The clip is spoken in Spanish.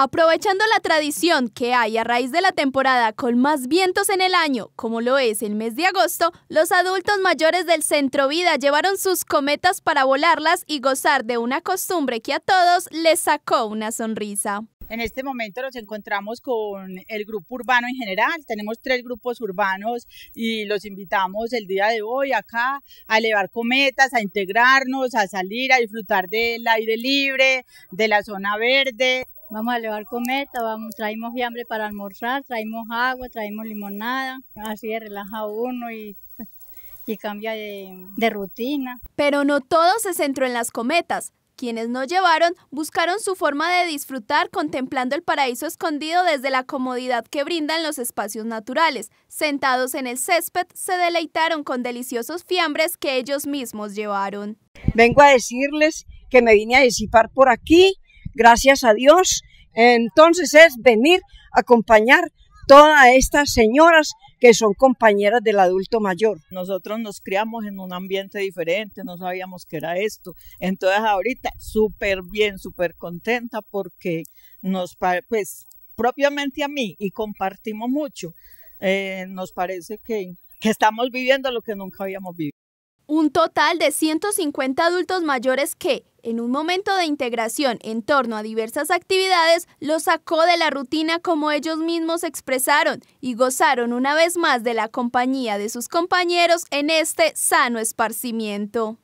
Aprovechando la tradición que hay a raíz de la temporada con más vientos en el año, como lo es el mes de agosto, los adultos mayores del Centro Vida llevaron sus cometas para volarlas y gozar de una costumbre que a todos les sacó una sonrisa. En este momento nos encontramos con el grupo urbano en general. Tenemos tres grupos urbanos y los invitamos el día de hoy acá a elevar cometas, a integrarnos, a salir, a disfrutar del aire libre, de la zona verde. Vamos a elevar cometa, vamos, traímos fiambre para almorzar, traemos agua, traemos limonada, así relaja uno y, cambia de, rutina. Pero no todo se centró en las cometas. Quienes no llevaron buscaron su forma de disfrutar contemplando el paraíso escondido desde la comodidad que brindan los espacios naturales. Sentados en el césped, se deleitaron con deliciosos fiambres que ellos mismos llevaron. Vengo a decirles que me vine a disipar por aquí, gracias a Dios. Entonces es venir a acompañar todas estas señoras que son compañeras del adulto mayor. Nosotros nos criamos en un ambiente diferente, no sabíamos qué era esto. Entonces ahorita súper bien, súper contenta porque nos, pues propiamente a mí y compartimos mucho, eh, nos parece que estamos viviendo lo que nunca habíamos vivido. Un total de 150 adultos mayores que, en un momento de integración en torno a diversas actividades, los sacó de la rutina como ellos mismos expresaron y gozaron una vez más de la compañía de sus compañeros en este sano esparcimiento.